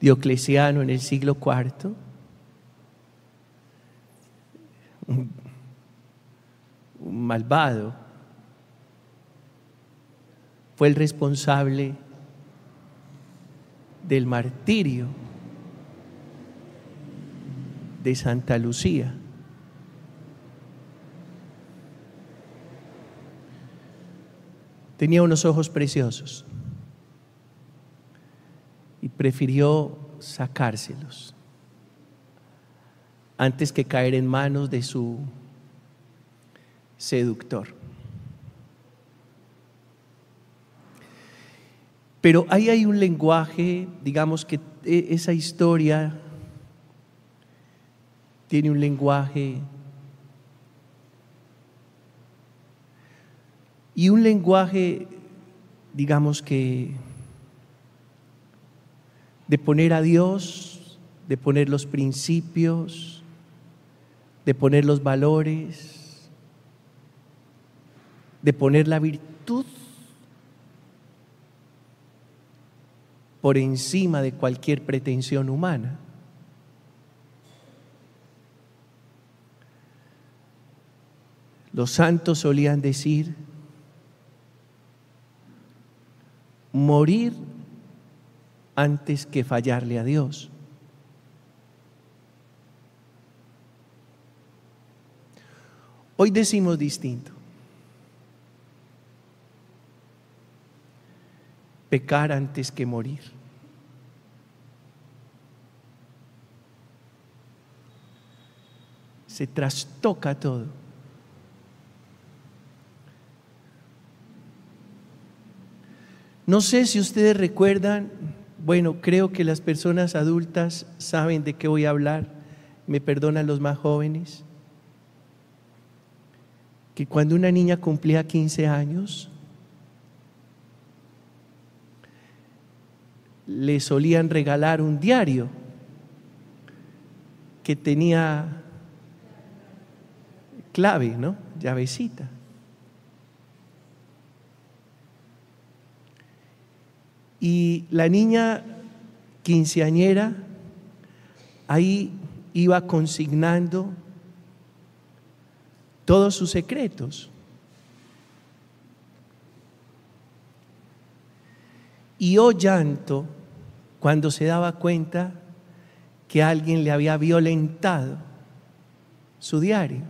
Diocleciano en el siglo IV, un malvado, fue el responsable del martirio de Santa Lucía. Tenía unos ojos preciosos y prefirió sacárselos antes que caer en manos de su seductor. Pero ahí hay un lenguaje, digamos que e, esa historia tiene un lenguaje y un lenguaje, digamos que de poner a Dios, de poner los principios, de poner los valores, de poner la virtud por encima de cualquier pretensión humana. Los santos solían decir, morir antes que fallarle a Dios. Hoy decimos distinto. Pecar antes que morir. Se trastoca todo. No sé si ustedes recuerdan bueno, creo que las personas adultas saben de qué voy a hablar. Me perdonan los más jóvenes. Que cuando una niña cumplía 15 años, le solían regalar un diario que tenía clave, ¿no? Llavecita. Y la niña quinceañera ahí iba consignando todos sus secretos. Y oh llanto cuando se daba cuenta que alguien le había violentado su diario.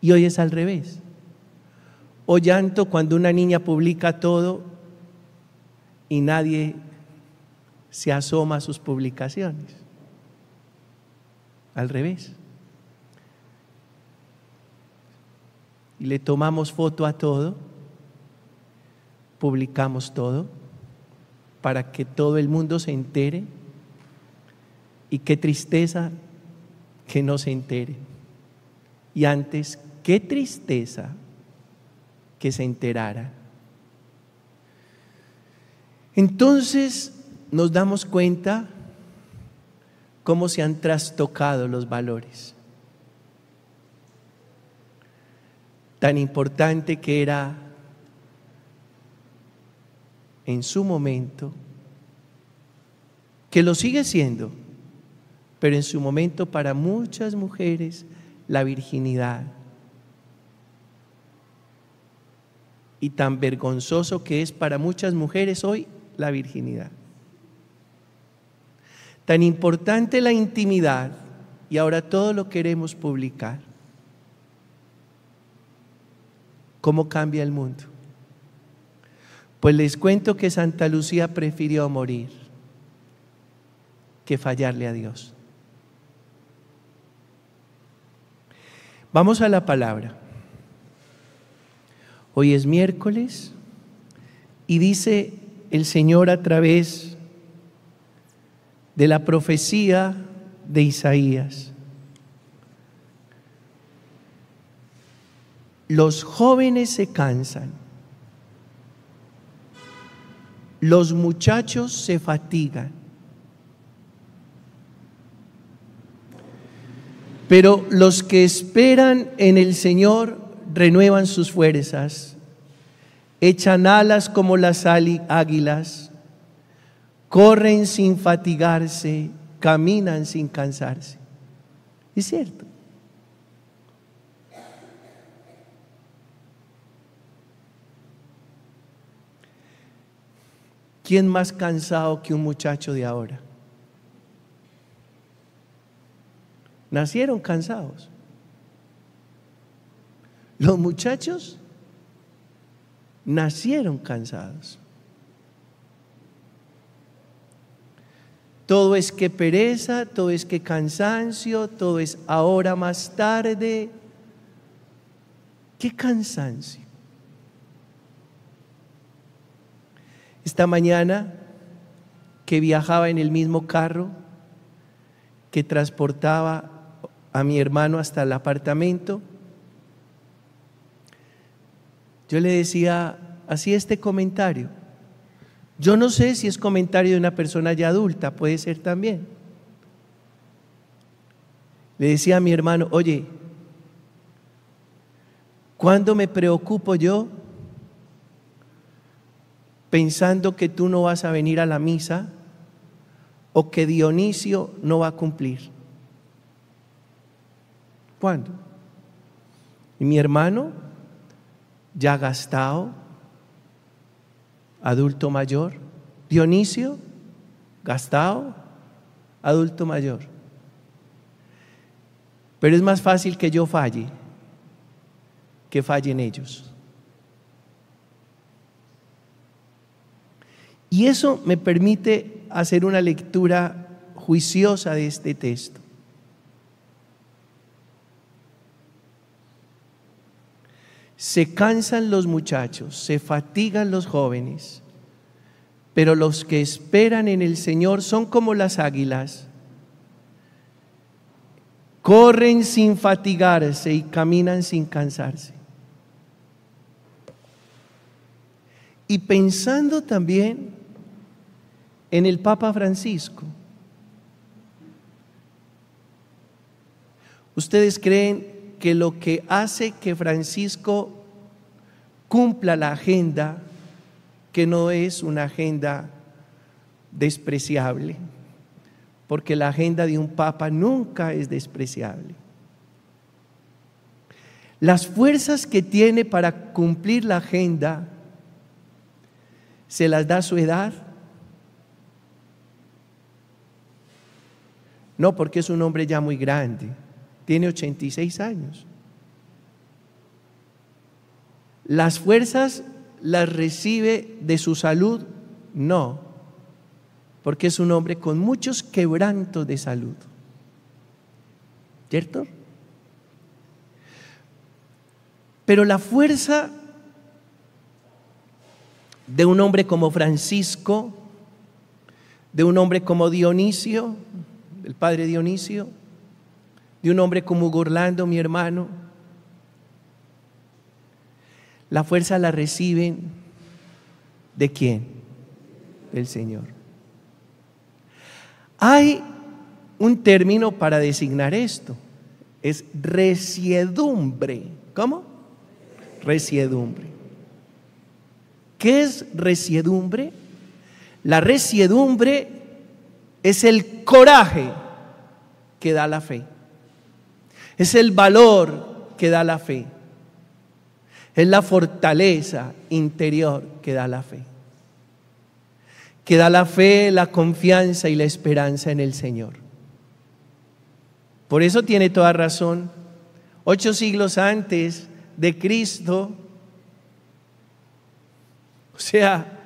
Y hoy es al revés o llanto cuando una niña publica todo y nadie se asoma a sus publicaciones. Al revés. Y le tomamos foto a todo, publicamos todo, para que todo el mundo se entere. Y qué tristeza que no se entere. Y antes, qué tristeza que se enterara. Entonces nos damos cuenta cómo se han trastocado los valores. Tan importante que era en su momento, que lo sigue siendo, pero en su momento para muchas mujeres la virginidad y tan vergonzoso que es para muchas mujeres hoy la virginidad. Tan importante la intimidad y ahora todo lo queremos publicar. ¿Cómo cambia el mundo? Pues les cuento que Santa Lucía prefirió morir que fallarle a Dios. Vamos a la palabra. Hoy es miércoles y dice el Señor a través de la profecía de Isaías. Los jóvenes se cansan, los muchachos se fatigan, pero los que esperan en el Señor renuevan sus fuerzas, echan alas como las águilas, corren sin fatigarse, caminan sin cansarse. Es cierto. ¿Quién más cansado que un muchacho de ahora? Nacieron cansados. Los muchachos nacieron cansados. Todo es que pereza, todo es que cansancio, todo es ahora más tarde. ¿Qué cansancio? Esta mañana que viajaba en el mismo carro que transportaba a mi hermano hasta el apartamento, yo le decía así este comentario. Yo no sé si es comentario de una persona ya adulta, puede ser también. Le decía a mi hermano, oye, ¿cuándo me preocupo yo pensando que tú no vas a venir a la misa o que Dionisio no va a cumplir? ¿Cuándo? Y mi hermano ya gastado, adulto mayor, Dionisio, gastado, adulto mayor. Pero es más fácil que yo falle que fallen ellos. Y eso me permite hacer una lectura juiciosa de este texto. Se cansan los muchachos, se fatigan los jóvenes, pero los que esperan en el Señor son como las águilas. Corren sin fatigarse y caminan sin cansarse. Y pensando también en el Papa Francisco, ¿ustedes creen que lo que hace que Francisco cumpla la agenda, que no es una agenda despreciable, porque la agenda de un papa nunca es despreciable. Las fuerzas que tiene para cumplir la agenda se las da su edad. No, porque es un hombre ya muy grande tiene 86 años. ¿Las fuerzas las recibe de su salud? No, porque es un hombre con muchos quebrantos de salud. ¿Cierto? Pero la fuerza de un hombre como Francisco, de un hombre como Dionisio, el padre Dionisio, de un hombre como Gorlando, mi hermano. La fuerza la reciben de quién? Del Señor. Hay un término para designar esto. Es resiedumbre. ¿Cómo? Resiedumbre. ¿Qué es resiedumbre? La resiedumbre es el coraje que da la fe. Es el valor que da la fe. Es la fortaleza interior que da la fe. Que da la fe, la confianza y la esperanza en el Señor. Por eso tiene toda razón. Ocho siglos antes de Cristo, o sea,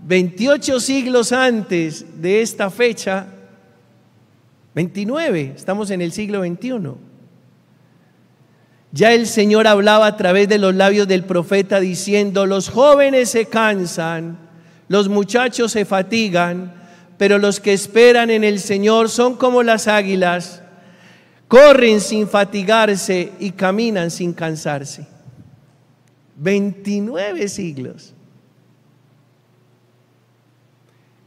28 siglos antes de esta fecha, 29, estamos en el siglo XXI. Ya el Señor hablaba a través de los labios del profeta diciendo, los jóvenes se cansan, los muchachos se fatigan, pero los que esperan en el Señor son como las águilas, corren sin fatigarse y caminan sin cansarse. 29 siglos.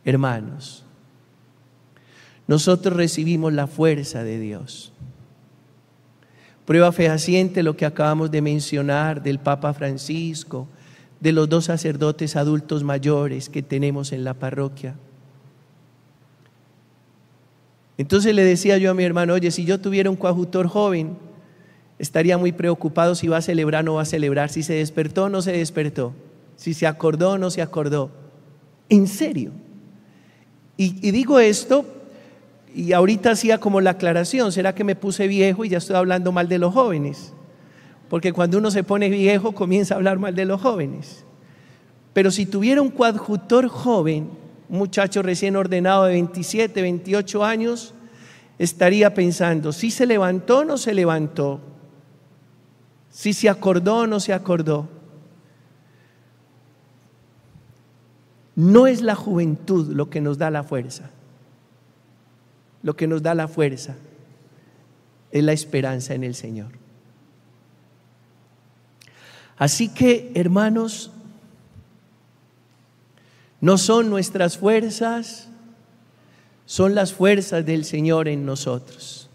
Hermanos, nosotros recibimos la fuerza de Dios Prueba fehaciente lo que acabamos de mencionar del Papa Francisco, de los dos sacerdotes adultos mayores que tenemos en la parroquia. Entonces le decía yo a mi hermano, oye, si yo tuviera un coadjutor joven, estaría muy preocupado si va a celebrar o no va a celebrar, si se despertó o no se despertó, si se acordó o no se acordó. En serio. y digo esto y ahorita hacía como la aclaración, ¿será que me puse viejo y ya estoy hablando mal de los jóvenes? Porque cuando uno se pone viejo comienza a hablar mal de los jóvenes. Pero si tuviera un coadjutor joven, un muchacho recién ordenado de 27, 28 años, estaría pensando, si se levantó o no se levantó, si se acordó o no se acordó. No es la juventud lo que nos da la fuerza lo que nos da la fuerza es la esperanza en el Señor. Así que, hermanos, no son nuestras fuerzas, son las fuerzas del Señor en nosotros.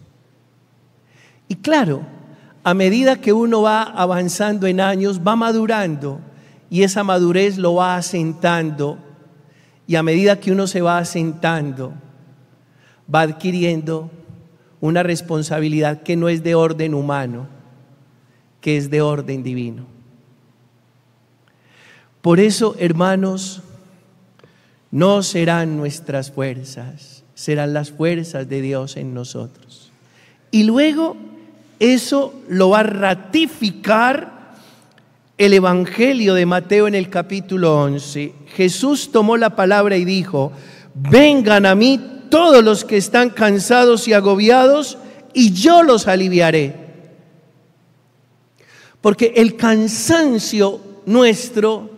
Y claro, a medida que uno va avanzando en años, va madurando y esa madurez lo va asentando. Y a medida que uno se va asentando, va adquiriendo una responsabilidad que no es de orden humano, que es de orden divino. Por eso, hermanos, no serán nuestras fuerzas, serán las fuerzas de Dios en nosotros. Y luego eso lo va a ratificar el Evangelio de Mateo en el capítulo 11. Jesús tomó la palabra y dijo, vengan a mí todos los que están cansados y agobiados, y yo los aliviaré. Porque el cansancio nuestro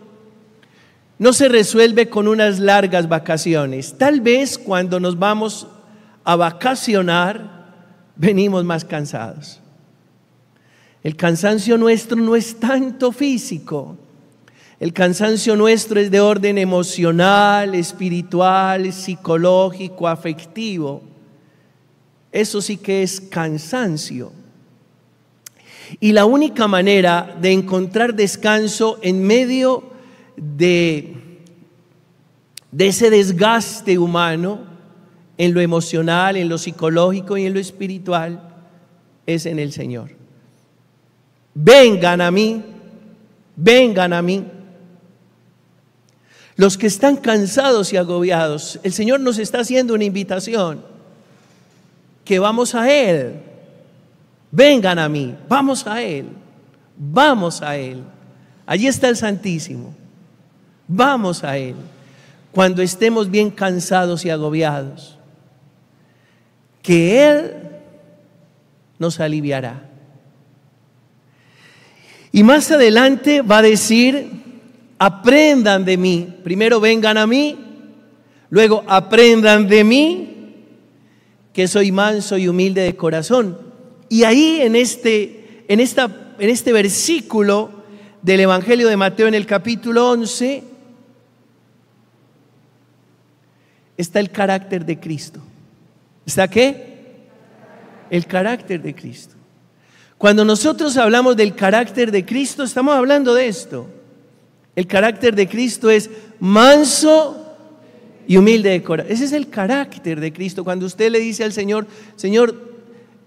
no se resuelve con unas largas vacaciones. Tal vez cuando nos vamos a vacacionar, venimos más cansados. El cansancio nuestro no es tanto físico, el cansancio nuestro es de orden emocional, espiritual, psicológico, afectivo. Eso sí que es cansancio. Y la única manera de encontrar descanso en medio de, ese desgaste humano, en lo emocional, en lo psicológico y en lo espiritual, es en el Señor. Vengan a mí, vengan a mí los que están cansados y agobiados. El Señor nos está haciendo una invitación, que vamos a Él, vengan a mí, vamos a Él, vamos a Él. Allí está el Santísimo, vamos a Él, cuando estemos bien cansados y agobiados, que Él nos aliviará. Y más adelante va a decir, aprendan de mí. Primero vengan a mí, luego aprendan de mí, que soy manso y humilde de corazón. Y ahí en este, en esta, en este versículo del Evangelio de Mateo en el capítulo 11 está el carácter de Cristo. ¿Está qué? El carácter de Cristo. Cuando nosotros hablamos del carácter de Cristo, estamos hablando de esto. El carácter de Cristo es manso y humilde de corazón. Ese es el carácter de Cristo. Cuando usted le dice al Señor, Señor,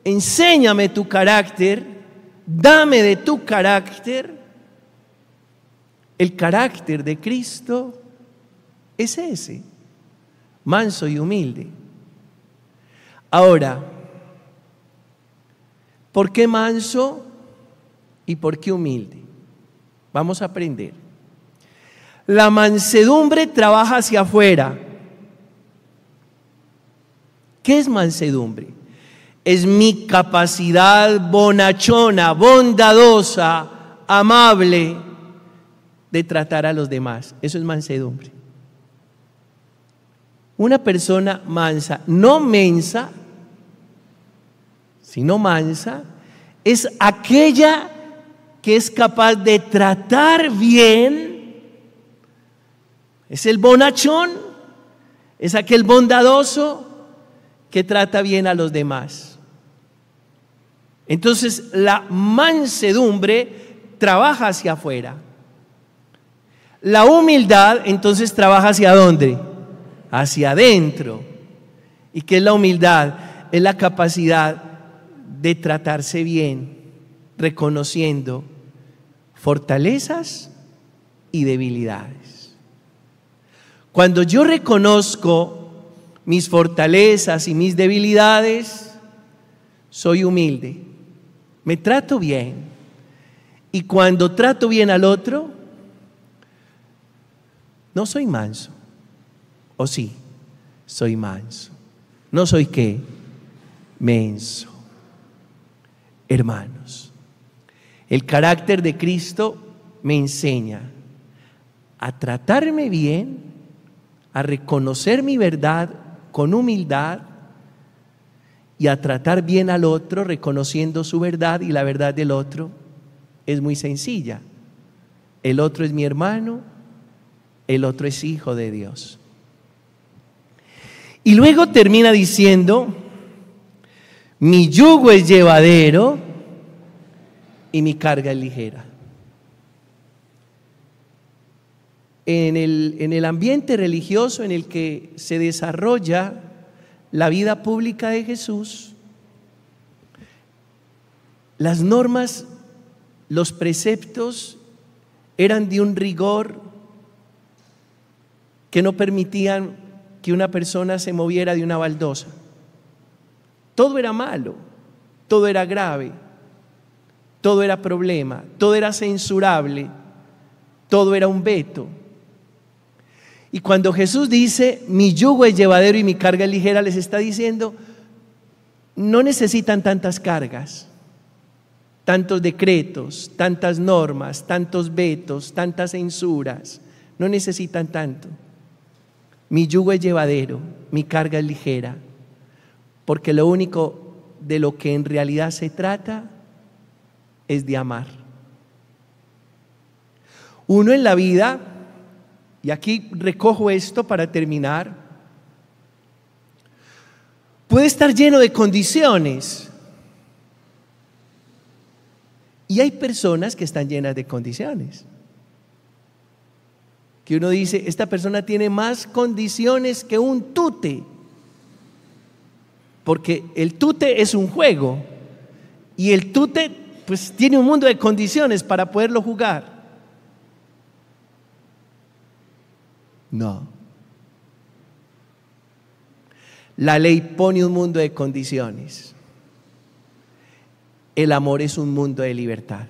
enséñame tu carácter, dame de tu carácter, el carácter de Cristo es ese, manso y humilde. Ahora, ¿por qué manso y por qué humilde? Vamos a aprender. La mansedumbre trabaja hacia afuera. ¿Qué es mansedumbre? Es mi capacidad bonachona, bondadosa, amable de tratar a los demás. Eso es mansedumbre. Una persona mansa, no mensa, sino mansa, es aquella que es capaz de tratar bien es el bonachón, es aquel bondadoso que trata bien a los demás. Entonces la mansedumbre trabaja hacia afuera. La humildad entonces trabaja hacia dónde? Hacia adentro. ¿Y qué es la humildad? Es la capacidad de tratarse bien, reconociendo fortalezas y debilidades. Cuando yo reconozco mis fortalezas y mis debilidades, soy humilde, me trato bien. Y cuando trato bien al otro, no soy manso. ¿O sí? Soy manso. No soy qué? Menso. Hermanos, el carácter de Cristo me enseña a tratarme bien a reconocer mi verdad con humildad y a tratar bien al otro reconociendo su verdad y la verdad del otro es muy sencilla. El otro es mi hermano, el otro es hijo de Dios. Y luego termina diciendo, mi yugo es llevadero y mi carga es ligera. en el, ambiente religioso en el que se desarrolla la vida pública de Jesús, las normas, los preceptos eran de un rigor que no permitían que una persona se moviera de una baldosa. Todo era malo, todo era grave, todo era problema, todo era censurable, todo era un veto. Y cuando Jesús dice, mi yugo es llevadero y mi carga es ligera, les está diciendo, no necesitan tantas cargas, tantos decretos, tantas normas, tantos vetos, tantas censuras, no necesitan tanto. Mi yugo es llevadero, mi carga es ligera, porque lo único de lo que en realidad se trata es de amar. Uno en la vida y aquí recojo esto para terminar. Puede estar lleno de condiciones. Y hay personas que están llenas de condiciones. Que uno dice, esta persona tiene más condiciones que un tute. Porque el tute es un juego. Y el tute pues tiene un mundo de condiciones para poderlo jugar. No. La ley pone un mundo de condiciones. El amor es un mundo de libertad.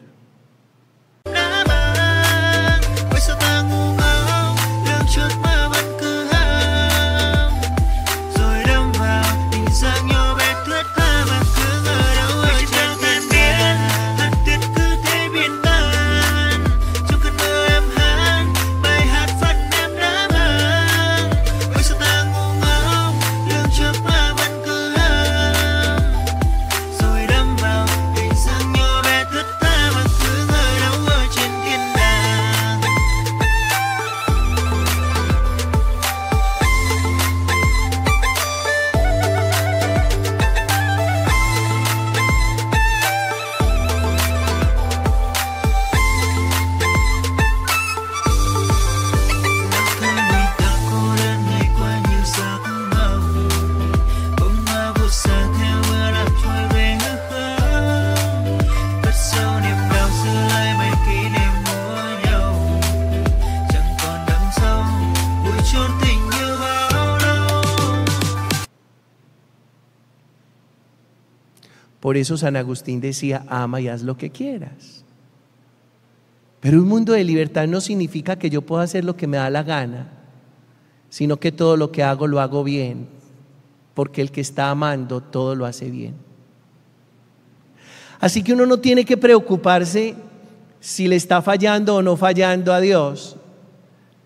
Por eso San Agustín decía, ama y haz lo que quieras. Pero un mundo de libertad no significa que yo pueda hacer lo que me da la gana, sino que todo lo que hago lo hago bien, porque el que está amando todo lo hace bien. Así que uno no tiene que preocuparse si le está fallando o no fallando a Dios.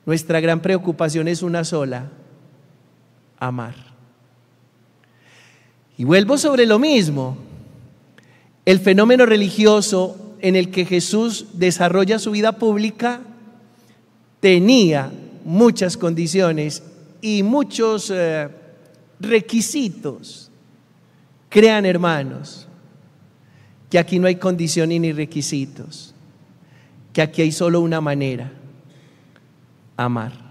Nuestra gran preocupación es una sola, amar. Y vuelvo sobre lo mismo. El fenómeno religioso en el que Jesús desarrolla su vida pública tenía muchas condiciones y muchos eh, requisitos. Crean hermanos que aquí no hay condiciones ni requisitos, que aquí hay solo una manera, amar.